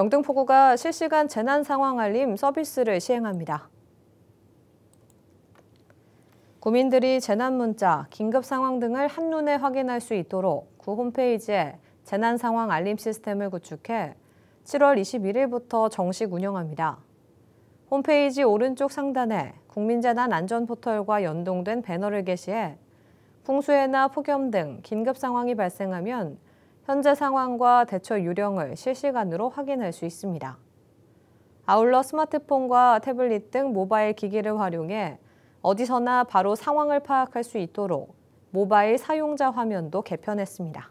영등포구가 실시간 재난 상황 알림 서비스를 시행합니다. 구민들이 재난 문자, 긴급 상황 등을 한눈에 확인할 수 있도록 구 홈페이지에 재난 상황 알림 시스템을 구축해 7월 21일부터 정식 운영합니다. 홈페이지 오른쪽 상단에 국민재난 안전 포털과 연동된 배너를 게시해 풍수해나 폭염 등 긴급 상황이 발생하면 현재 상황과 대처 유령을 실시간으로 확인할 수 있습니다. 아울러 스마트폰과 태블릿 등 모바일 기기를 활용해 어디서나 바로 상황을 파악할 수 있도록 모바일 사용자 화면도 개편했습니다.